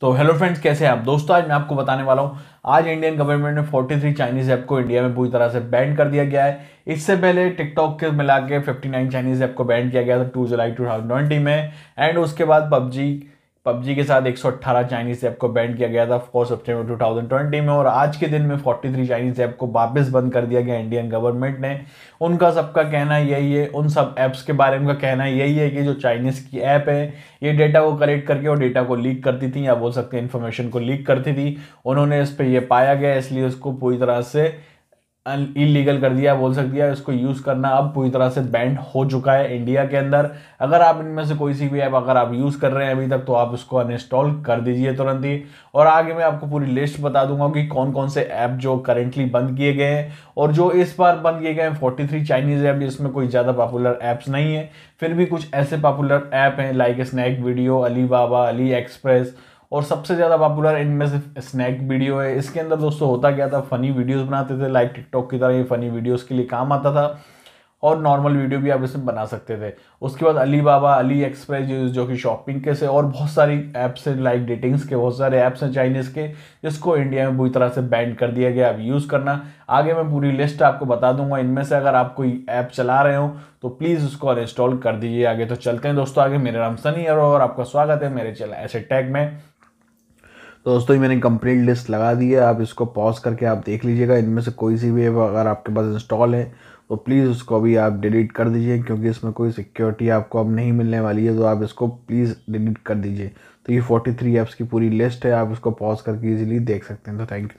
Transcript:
तो hello friends कैसे हैं आप दोस्तों आज मैं आपको बताने वाला हूं आज इंडियन गवर्नमेंट ने 43 चाइनीज़ ऐप को इंडिया में पूरी तरह से बैन कर दिया गया है इससे पहले टिकटॉक के मिला के नाइन चाइनीज़ ऐप को बैन किया गया था 2 जुलाई 2020 में एंड उसके बाद पबजी पबजी के साथ 118 चाइनीज ऐप को बैन किया गया था फोर थाउजेंड 2020 में और आज के दिन में 43 चाइनीज ऐप को वापस बंद कर दिया गया इंडियन गवर्नमेंट ने उनका सबका कहना यही है उन सब ऐप्स के बारे में कहना यही है कि जो चाइनीज़ की ऐप है ये डेटा को कलेक्ट करके और डेटा को लीक करती थी या बोल सकते हैं इन्फॉर्मेशन को लीक करती थी उन्होंने इस पर यह पाया गया इसलिए उसको पूरी तरह से इलीगल कर दिया बोल सक दिया इसको यूज़ करना अब पूरी तरह से बैंड हो चुका है इंडिया के अंदर अगर आप इनमें से कोई सी भी ऐप अगर आप यूज़ कर रहे हैं अभी तक तो आप इसको अनइंस्टॉल कर दीजिए तुरंत ही और आगे मैं आपको पूरी लिस्ट बता दूंगा कि कौन कौन से ऐप जो करेंटली बंद किए गए हैं और जो इस बार बंद किए गए हैं फोर्टी थ्री चाइनीज़ ऐप जिसमें कोई ज़्यादा पॉपुलर ऐप्स नहीं है फिर भी कुछ ऐसे पॉपुलर ऐप हैं like Snack Video Alibaba AliExpress और सबसे ज़्यादा पॉपुलर इनमें से स्नैक वीडियो है इसके अंदर दोस्तों होता क्या था फ़नी वीडियोस बनाते थे लाइक टिकटॉक की तरह ये फ़नी वीडियोस के लिए काम आता था और नॉर्मल वीडियो भी आप इसमें बना सकते थे उसके बाद अली बाबा अली एक्सप्रेस जो, जो कि शॉपिंग के से और बहुत सारी ऐप्स हैं लाइक डेटिंग्स के बहुत सारे ऐप्स हैं चाइनीज़ के जिसको इंडिया में पूरी तरह से बैन कर दिया गया अब यूज़ करना आगे मैं पूरी लिस्ट आपको बता दूंगा इनमें से अगर आप कोई ऐप चला रहे हो तो प्लीज़ उसको अनइंस्टॉल कर दीजिए आगे तो चलते हैं दोस्तों आगे मेरा नाम सनी और आपका स्वागत है मेरे चैनल ऐसे टैग में तो दोस्तों ये मैंने कंप्लीट लिस्ट लगा दी है आप इसको पॉज करके आप देख लीजिएगा इनमें से कोई सी भी ऐप अगर आपके पास इंस्टॉल है तो प्लीज़ उसको अभी आप डिलीट कर दीजिए क्योंकि इसमें कोई सिक्योरिटी आपको अब नहीं मिलने वाली है तो आप इसको प्लीज़ डिलीट कर दीजिए तो ये थ्री ऐप्स की पूरी लिस्ट है आप इसको पॉज करके ईज़िली देख सकते हैं तो थैंक यू